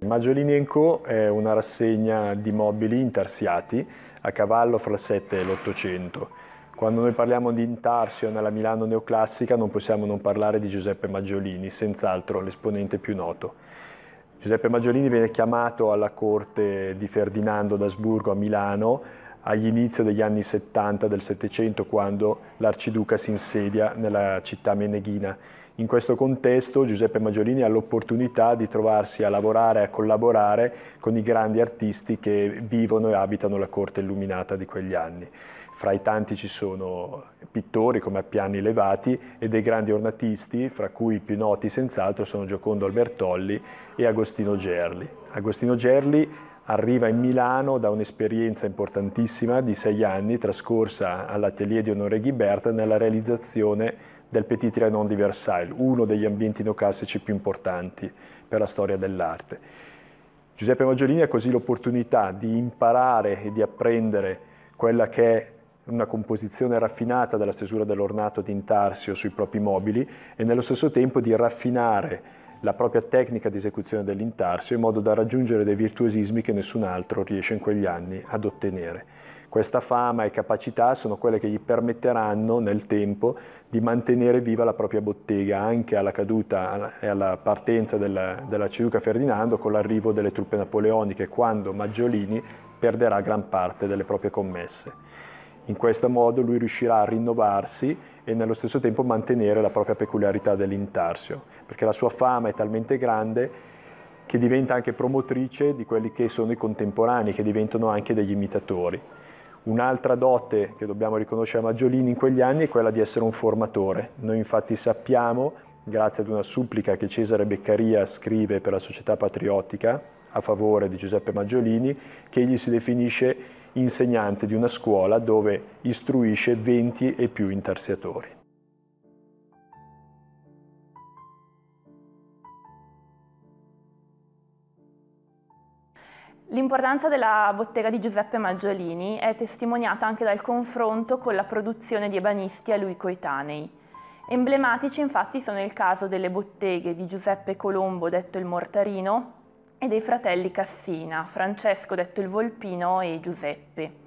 Maggiolini Co. è una rassegna di mobili intarsiati a cavallo fra il 7 e l'800. Quando noi parliamo di intarsio nella Milano neoclassica non possiamo non parlare di Giuseppe Maggiolini, senz'altro l'esponente più noto. Giuseppe Maggiolini viene chiamato alla corte di Ferdinando d'Asburgo a Milano agli inizi degli anni 70 del Settecento quando l'arciduca si insedia nella città meneghina in questo contesto Giuseppe Maggiolini ha l'opportunità di trovarsi a lavorare, e a collaborare con i grandi artisti che vivono e abitano la corte illuminata di quegli anni. Fra i tanti ci sono pittori come Appiani Levati e dei grandi ornatisti, fra cui i più noti senz'altro sono Giocondo Albertolli e Agostino Gerli. Agostino Gerli arriva in Milano da un'esperienza importantissima di sei anni trascorsa all'atelier di Onore Ghiberta nella realizzazione del Petit Trianon di Versailles, uno degli ambienti neoclassici più importanti per la storia dell'arte. Giuseppe Maggiolini ha così l'opportunità di imparare e di apprendere quella che è una composizione raffinata della stesura dell'ornato di Intarsio sui propri mobili e nello stesso tempo di raffinare la propria tecnica di esecuzione dell'intarsio in modo da raggiungere dei virtuosismi che nessun altro riesce in quegli anni ad ottenere. Questa fama e capacità sono quelle che gli permetteranno nel tempo di mantenere viva la propria bottega anche alla caduta e alla partenza della, della ceduca Ferdinando con l'arrivo delle truppe napoleoniche quando Maggiolini perderà gran parte delle proprie commesse. In questo modo lui riuscirà a rinnovarsi e nello stesso tempo mantenere la propria peculiarità dell'intarsio, perché la sua fama è talmente grande che diventa anche promotrice di quelli che sono i contemporanei, che diventano anche degli imitatori. Un'altra dote che dobbiamo riconoscere a Maggiolini in quegli anni è quella di essere un formatore. Noi infatti sappiamo, grazie ad una supplica che Cesare Beccaria scrive per la Società Patriottica a favore di Giuseppe Maggiolini, che egli si definisce insegnante di una scuola dove istruisce 20 e più intarsiatori. L'importanza della bottega di Giuseppe Maggiolini è testimoniata anche dal confronto con la produzione di ebanisti a lui coetanei. Emblematici infatti sono il caso delle botteghe di Giuseppe Colombo, detto il Mortarino, e dei fratelli Cassina, Francesco, detto il Volpino e Giuseppe.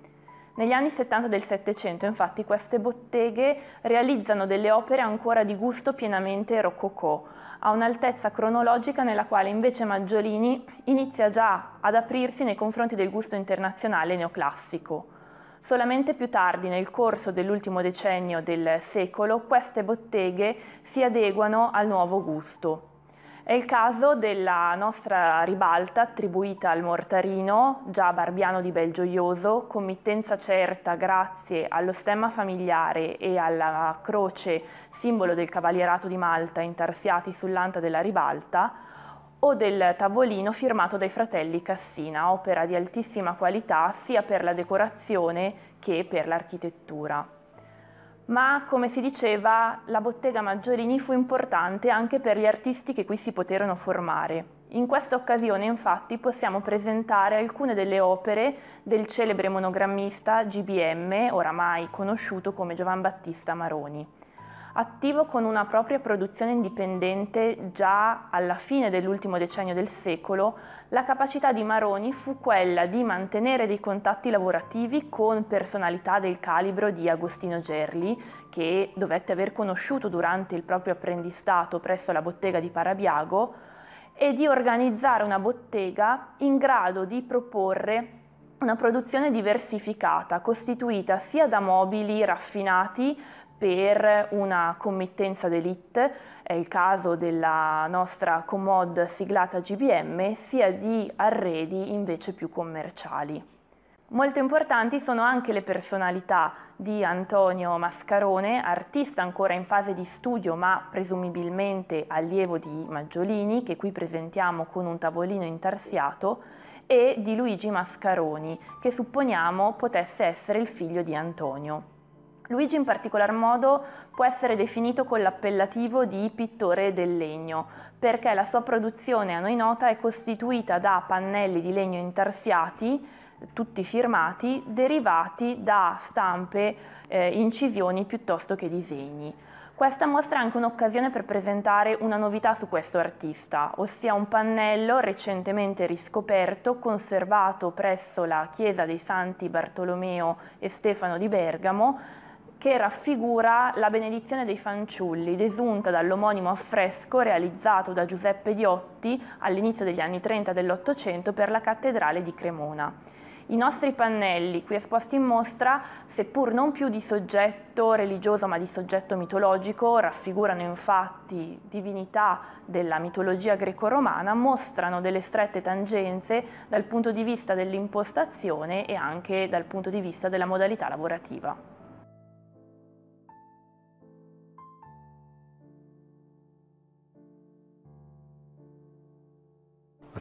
Negli anni 70 del Settecento, infatti, queste botteghe realizzano delle opere ancora di gusto pienamente rococò, a un'altezza cronologica nella quale invece Maggiolini inizia già ad aprirsi nei confronti del gusto internazionale neoclassico. Solamente più tardi, nel corso dell'ultimo decennio del secolo, queste botteghe si adeguano al nuovo gusto. È il caso della nostra ribalta attribuita al Mortarino, già Barbiano di Belgioioso, committenza certa grazie allo stemma familiare e alla croce, simbolo del Cavalierato di Malta, intarsiati sull'anta della ribalta, o del tavolino firmato dai fratelli Cassina, opera di altissima qualità sia per la decorazione che per l'architettura ma come si diceva la bottega Maggiorini fu importante anche per gli artisti che qui si poterono formare. In questa occasione infatti possiamo presentare alcune delle opere del celebre monogrammista GBM, oramai conosciuto come Giovan Battista Maroni attivo con una propria produzione indipendente già alla fine dell'ultimo decennio del secolo, la capacità di Maroni fu quella di mantenere dei contatti lavorativi con personalità del calibro di Agostino Gerli, che dovette aver conosciuto durante il proprio apprendistato presso la bottega di Parabiago, e di organizzare una bottega in grado di proporre una produzione diversificata, costituita sia da mobili raffinati per una committenza d'elite, è il caso della nostra commod siglata GBM, sia di arredi invece più commerciali. Molto importanti sono anche le personalità di Antonio Mascarone, artista ancora in fase di studio ma presumibilmente allievo di Maggiolini, che qui presentiamo con un tavolino intarsiato, e di Luigi Mascaroni, che supponiamo potesse essere il figlio di Antonio. Luigi in particolar modo può essere definito con l'appellativo di pittore del legno, perché la sua produzione a noi nota è costituita da pannelli di legno intarsiati, tutti firmati, derivati da stampe, eh, incisioni piuttosto che disegni. Questa mostra è anche un'occasione per presentare una novità su questo artista, ossia un pannello recentemente riscoperto, conservato presso la chiesa dei Santi Bartolomeo e Stefano di Bergamo, che raffigura la benedizione dei fanciulli, desunta dall'omonimo affresco realizzato da Giuseppe Diotti all'inizio degli anni 30 dell'Ottocento per la cattedrale di Cremona. I nostri pannelli qui esposti in mostra, seppur non più di soggetto religioso ma di soggetto mitologico, raffigurano infatti divinità della mitologia greco-romana, mostrano delle strette tangenze dal punto di vista dell'impostazione e anche dal punto di vista della modalità lavorativa.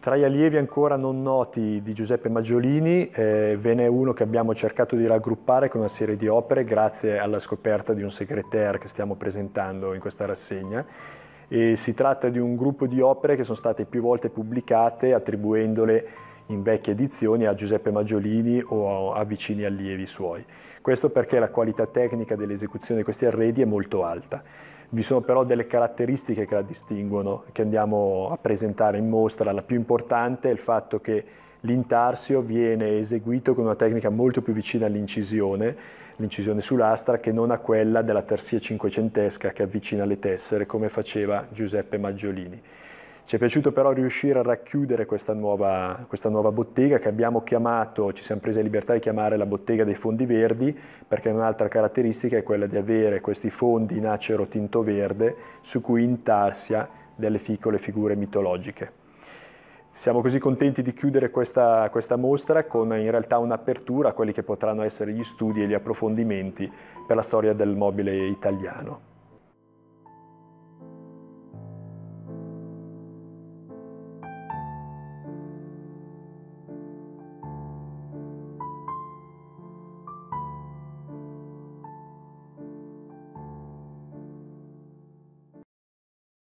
Tra gli allievi ancora non noti di Giuseppe Maggiolini eh, ve n'è uno che abbiamo cercato di raggruppare con una serie di opere grazie alla scoperta di un segretaire che stiamo presentando in questa rassegna. E si tratta di un gruppo di opere che sono state più volte pubblicate attribuendole in vecchie edizioni a Giuseppe Maggiolini o a vicini allievi suoi. Questo perché la qualità tecnica dell'esecuzione di questi arredi è molto alta. Vi sono però delle caratteristiche che la distinguono, che andiamo a presentare in mostra. La più importante è il fatto che l'intarsio viene eseguito con una tecnica molto più vicina all'incisione, l'incisione sull'astra, che non a quella della tersia cinquecentesca che avvicina le tessere, come faceva Giuseppe Maggiolini. Ci è piaciuto però riuscire a racchiudere questa nuova, questa nuova bottega che abbiamo chiamato, ci siamo presi la libertà di chiamare la bottega dei fondi verdi perché un'altra caratteristica è quella di avere questi fondi in acero tinto verde su cui intarsia delle piccole figure mitologiche. Siamo così contenti di chiudere questa, questa, mostra con in realtà un'apertura a quelli che potranno essere gli studi e gli approfondimenti per la storia del mobile italiano.